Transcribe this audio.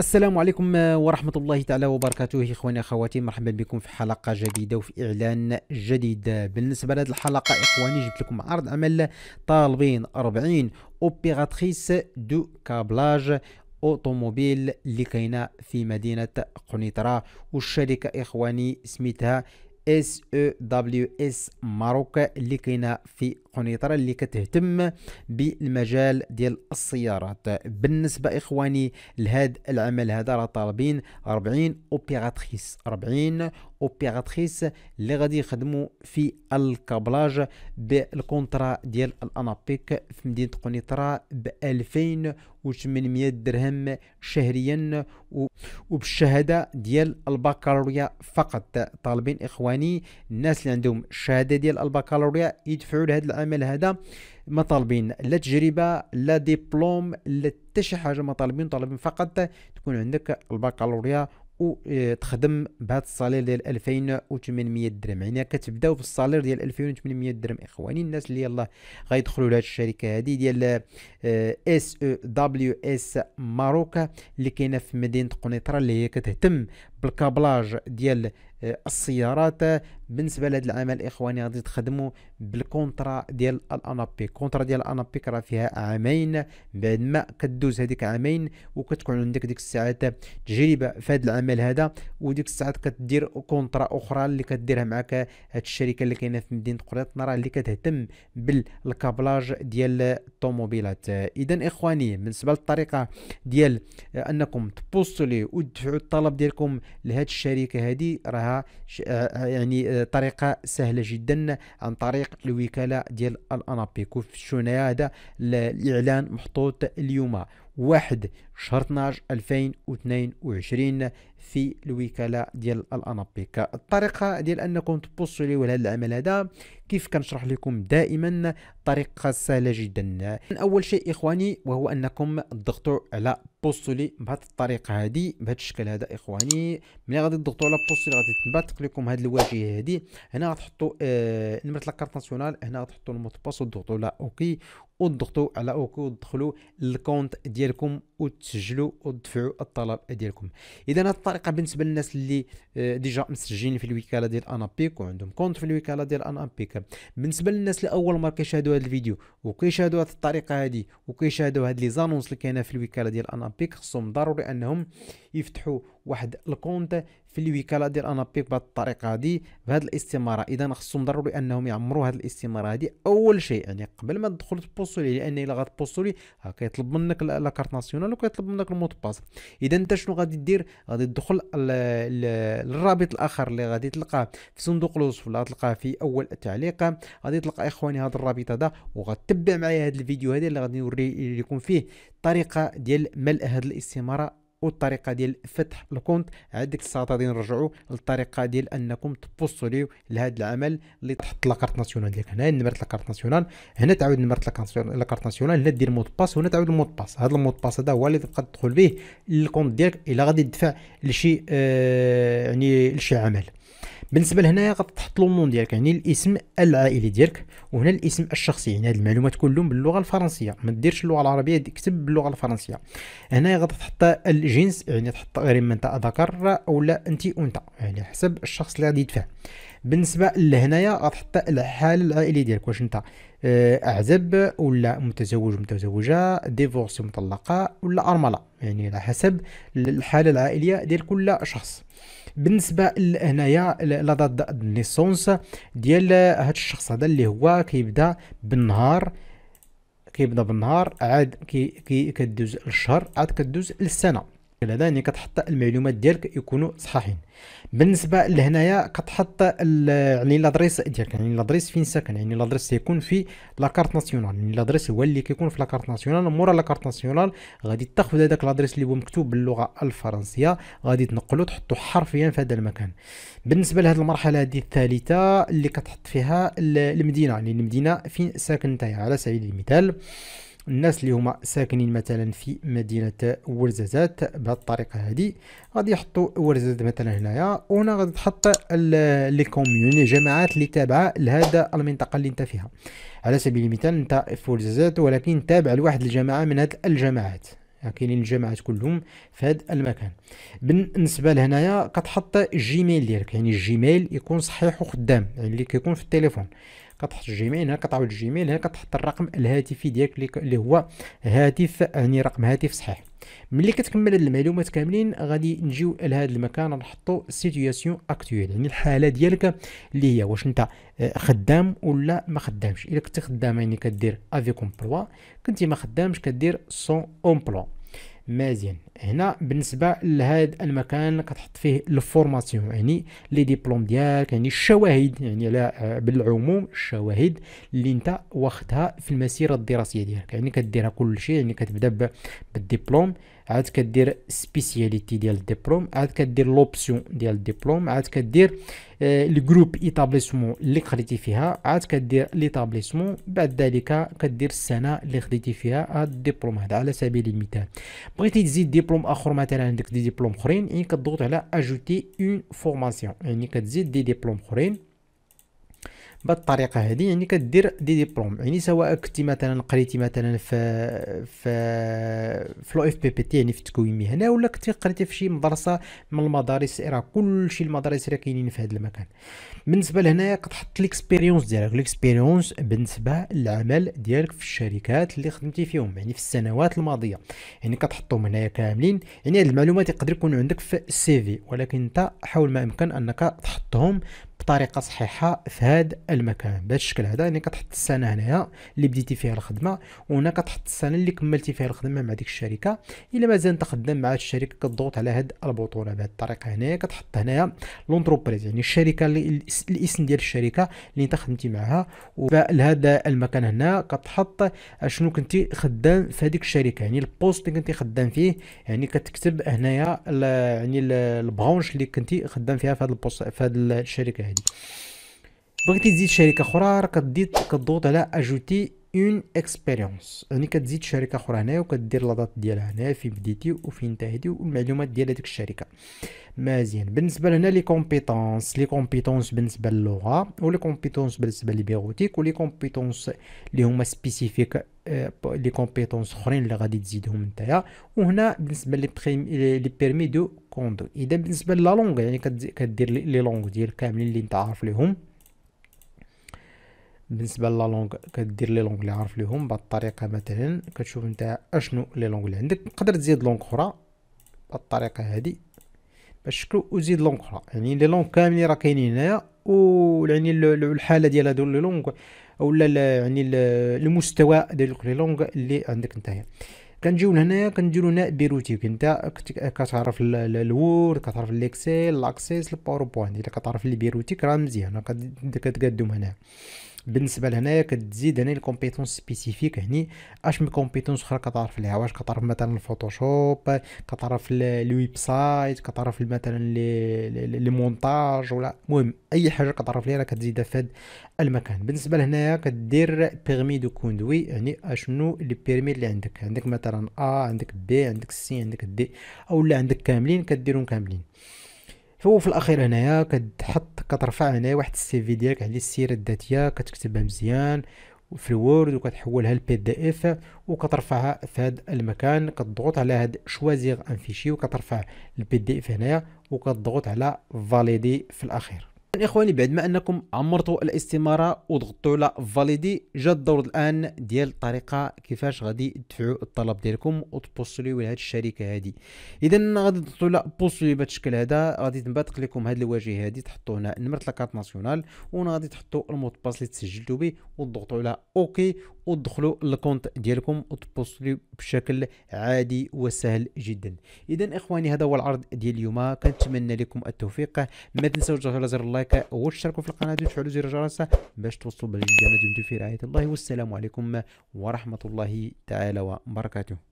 السلام عليكم آه، ورحمة الله تعالى وبركاته إخواني أخواتي مرحبا بكم في حلقة جديدة وفي إعلان جديد بالنسبة لهذه الحلقة إخواني جبت لكم عرض عمل طالبين 40 أوبيراتريس دو كابلاج اوتوموبيل اللي كاينه في مدينه قنيطره والشركه اخواني سميتها اس او دبليو اس ماروك اللي كاينه في قنيطره اللي كتهتم بالمجال ديال السيارات بالنسبه اخواني لهذا العمل هذا راه طالبين 40 اوبيراتريس 40 اوبيراتريس اللي غادي يخدموا في الكابلاج بالكونترا ديال الانابيك في مدينه قنيطره ب 2800 درهم شهريا وبالشهاده ديال البكالوريا فقط طالبين اخواني الناس اللي عندهم الشهاده ديال البكالوريا يدفعوا لهذا العمل هذا ما طالبين لا تجربه لا ديبلوم لا حتى شي حاجه ما طالبين طالبين فقط تكون عندك البكالوريا وتخدم آه، بهذا الصالير ديال 2800 درهم يعني كتبداو بالصالير ديال 2800 درهم اخواني الناس اللي يلاه غيدخلوا لهاد الشركه هذه ديال آه، اس او دبليو اس ماروكا اللي كاينه في مدينه قنيطره اللي هي كتهتم بالكابلاج ديال آه، السيارات بالنسبه لهذا العمل اخواني غادي تخدموا بالكونترا ديال الانابي الكونترا ديال الانابي راه فيها عامين بعد ما كدوز هذيك عامين وكتكون عندك ديك الساعات تجربه في هذا العمل هذا وديك الساعات كدير كونترا اخرى اللي كديرها معك هاد الشركه اللي كاينه في مدينه راه اللي كتهتم بالكابلاج ديال الطوموبيلات اذا اخواني بالنسبه للطريقه ديال آه، انكم تبوستولي وتدفعوا الطلب ديالكم لهذه الشركه هذه راها آه، آه، يعني آه، طريقه سهله جدا عن طريق الوكاله ديال الانابيكو في الشنايه هذا الاعلان محطوط اليوم واحد شهر 12 2022 في الوكاله ديال الانابيك الطريقه ديال انكم تبوصليو لهذا العمل هذا كيف كنشرح لكم دائما طريقه سهله جدا اول شيء اخواني وهو انكم تضغطوا على بوستولي بهذه الطريقه هذه بهذا الشكل هذا اخواني ملي غادي تضغطوا على بوستولي غادي تنبثق لكم هذه الواجهه هذه هنا غتحطوا آه نمره لاكارت ناسيونال هنا غتحطوا الموت باس وتضغطوا على اوكي وتضغطوا على اوكي وتدخلوا الكونت ديالكم وتسجلوا وتدفعوا الطلب ديالكم اذا هذه الطريقه بالنسبه للناس اللي آه، ديجا مسجلين في الوكاله ديال انابيك وعندهم كونت في الوكاله ديال انابيك بالنسبه للناس اللي اول مره كيشاهدوا هذا الفيديو وكيشاهدوا هذه الطريقه هذه وكيشاهدوا هذه لي زانونس اللي كاينه في الوكاله ديال انابيك خصهم ضروري انهم يفتحوا واحد الكونت في الوكاله ديال انابيك بهذه الطريقه هذه بهذه الاستماره اذا خصهم ضروري انهم يعمروا هذه الاستماره هذه اول شيء يعني قبل ما تدخل تبوصولي لان الا غتبوصولي كيطلب منك لاكارت ناسيونال له كيطلب منك المود باس اذا انت شنو غادي دير غادي تدخل للرابط الاخر اللي غادي تلقاه في صندوق الوصف ولا تلقاه في اول التعليق غادي تلقى اخواني هذا الرابط هذا وغتبع معايا هذا الفيديو هذا اللي غادي نوري لكم فيه طريقه ديال ملء هذه الاستماره والطريقه ديال فتح الكونت عندك الساعه غادي نرجعوا للطريقه ديال انكم تبوستوليو لهذا العمل اللي تحط لاكارت ناسيونال ديالك هنا نمره لاكارت ناسيونال هنا تعاود نمره لاكارت ناسيونال هنا دير مود باس وهنا تعاود المود باس هذا المود باس هذا هو اللي تبقى تدخل به للكونت ديالك الا غادي تدفع لشي آه يعني لشي عمل بالنسبه لهنايا غتحط له النون ديالك يعني الاسم العائلي ديالك وهنا الاسم الشخصي يعني هذه المعلومات كلهم باللغه الفرنسيه ما ديرش اللغه العربيه كتب باللغه الفرنسيه هنايا غتحط الجنس يعني تحط غير اما انت ذكر اولا انت انثى يعني حسب الشخص اللي غادي يدفع بالنسبه لهنايا غتحط الحاله العائليه ديالك واش انت آه، اعزب ولا متزوج متزوجه ديفورس مطلقه ولا ارمله يعني على حسب الحاله العائليه ديال كل شخص بالنسبه هنايا لا دات النيسونس ديال هاد الشخص هذا اللي هو كيبدا بالنهار كيبدا بالنهار عاد كي كي كدوز الشهر عاد كدوز للسنه هذا يعني كتحط المعلومات ديالك يكونوا صحاحين بالنسبه لهنايا كتحط يعني لادريس ديالك يعني لادريس فين ساكن يعني لادريس تيكون في لاكارت ناسيونال يعني لادريس هو اللي كيكون في لاكارت ناسيونال مورا لاكارت ناسيونال غادي تاخذ هذاك لادريس اللي هو مكتوب باللغه الفرنسيه غادي تنقلو تحطو حرفيا في هذا المكان بالنسبه لهذه المرحله هذه الثالثه اللي كتحط فيها المدينه يعني المدينه فين ساكن نتايا على سبيل المثال الناس اللي هما ساكنين مثلا في مدينه ورزازات بهذه الطريقه هذه غادي يحطوا ورزازات مثلا هنايا وهنا غادي تحط لي كوميون الجماعات اللي تابعه لهذا المنطقه اللي انت فيها على سبيل المثال انت في ورزازات ولكن تابع لواحد الجماعه من هذه الجماعات كاينين الجماعات كلهم في هذا المكان بالنسبه لهنايا كتحط الجيميل ديالك يعني الجيميل يكون صحيح وخدام يعني اللي كيكون في التليفون كتحط الجيميل هنا كتعاود الجيميل هنا كتحط الرقم الهاتفي ديالك اللي هو هاتف يعني رقم هاتف صحيح ملي كتكمل هاد المعلومات كاملين غادي نجيو لهذا المكان نحطو سيتوياسيون اكتويل يعني الحاله ديالك اللي هي واش انت آه، خدام ولا ما خدامش الا كنت خدام يعني كدير افي كومبلوا كنتي ما خدامش كدير سون امبلوا مزيان هنا بالنسبه لهذا المكان كتحط فيه الفورماسيون يعني لي ديبلوم ديالك يعني الشواهد يعني على آه، بالعموم الشواهد اللي انت واخدها في المسيره الدراسيه ديالك يعني كديرها كل شيء يعني كتبدا بالديبلوم عاد كدير سبيسياليتي ديال الدبلوم عاد كدير لوبسيون ديال الدبلوم عاد كدير الجروب آه، ايتابليسمون اللي قريتي فيها عاد كدير ليتابليسمون بعد ذلك كدير السنه اللي خديتي فيها هاد الدبلوم هذا على سبيل المثال بغيتي تزيد دبلوم اخر مثلا عندك دي دبلوم اخرين يعني كتضغط على اجوتي اون فورماسيون يعني كتزيد دي دبلوم اخرين بهذه الطريقه هذه يعني كدير دي ديبلوم يعني سواء كنتي مثلا قريتي مثلا في في فلو اف بي بي تي يعني في التكوين المهني ولا كنتي قريتي في شي مدرسه من المدارس راه كلشي المدارس راه كاينين في هذا المكان بالنسبه لهنايا كتحط ليكسبيريونس ديالك ليكسبيريونس بالنسبه للعمل ديالك في الشركات اللي خدمتي فيهم يعني في السنوات الماضيه يعني كتحطهم هنايا كاملين يعني هاد المعلومات يقدر يكون عندك في السي في ولكن انت حاول ما امكن انك تحطهم بطريقه صحيحه في هذا المكان بهذا الشكل هذا يعني كتحط السنه هنايا اللي بديتي فيها الخدمه وهنا كتحط السنه اللي كملتي فيها الخدمه مع ديك الشركه الا مازال انت خدام مع الشركه كتضغط على هاد البطوله بهذه الطريقه هنايا كتحط هنايا لونتربريز يعني الشركه اللي الاسم ديال الشركه اللي انت خدمتي معها لهذا المكان هنا كتحط شنو كنتي خدام في هذيك الشركه يعني البوست اللي كنتي خدام فيه يعني كتكتب هنايا يعني البرونش اللي كنتي خدام فيها في هذا البوست في هذه الشركه هذه بغيتي تزيد شركه اخرى راه كتزيد كتضغط على اجوتي اون اكسبيريونس يعني كتزيد شركه اخرى هنا وكدير لا دات ديالها هنا فين بديتي وفي انتهيتي والمعلومات ديال هذيك الشركه مزيان بالنسبه لهنا لي كومبيتونس لي كومبيتونس بالنسبه للغه ولي كومبيتونس بالنسبه للبيروتيك ولي كومبيتونس اللي هما سبيسيفيك آه، لي كومبيتونس اخرين اللي غادي تزيدهم نتايا وهنا بالنسبه لي بريم لي بيرمي دو كوندو اذا بالنسبه لا لونغ يعني كدير لي لونغ ديال كاملين اللي انت عارف ليهم بالنسبه لا لونغ كدير لي لونغ اللي عارف ليهم بهاد الطريقه مثلا كتشوف نتا اشنو لي لونغ اللي عندك تقدر تزيد لونغ اخرى بهاد الطريقه هادي باش شكلو وزيد لونغ اخرى يعني لي لونغ كاملين راه كاينين هنايا و يعني الحاله ديال هادو لي لونغ اولا يعني المستوى ديال لي لونغ اللي عندك نتايا كنجيو لهنايا كنديرو هنا بيروتيك انت كتعرف الوورد كتعرف الاكسل لاكسيس الباوربوينت الا كتعرف لي بيروتيك راه مزيان كتقدم هنا بالنسبه لهنايا كتزيد هنا الكومبيتونس سبيسيفيك هني اش من كومبيتونس اخرى كتعرف ليها واش كتعرف مثلا الفوتوشوب كتعرف الويب سايت كتعرف مثلا لي مونتاج ولا المهم اي حاجه كتعرف ليها راه كتزيدها في هذا المكان بالنسبه لهنايا كدير بيرمي دو كوندوي يعني اشنو لي بيرمي اللي عندك عندك مثلا ا عندك بي عندك سي عندك دي اولا عندك كاملين كديرهم كاملين هو في الاخير هنايا كتحط كترفع هنايا واحد السي في ديالك على السيره الذاتيه كتكتبها مزيان في الوورد وكتحولها لبي دي اف وكترفعها في هذا المكان كتضغط على هذا شوازيغ ان فيشي وكترفع البي دي اف هنايا وكتضغط على فاليدي في الاخير اخواني بعد ما انكم عمرتوا الاستماره وضغطتوا على فاليدي جا الدور الان ديال الطريقه كيفاش غادي تدفعوا الطلب ديالكم وتبوصليو لهاد الشركه هادي اذا غادي تضغطوا على بوصلي بهذا الشكل هذا غادي تنباتق لكم هاد الواجهه هادي تحطوا هنا نمره لاكارت ناسيونال وغادي غادي تحطوا الموت باس اللي تسجلتوا به وتضغطوا على اوكي وتدخلوا الكونت ديالكم وتبوستليو بشكل عادي وسهل جدا اذا اخواني هذا هو العرض ديال اليوم كنتمنى لكم التوفيق ما تنساوش تضغطوا زر اللايك وتشتركوا في القناه وتفعلوا زر الجرس باش توصلوا بالجديد دمتم في رعايه الله والسلام عليكم ورحمه الله تعالى وبركاته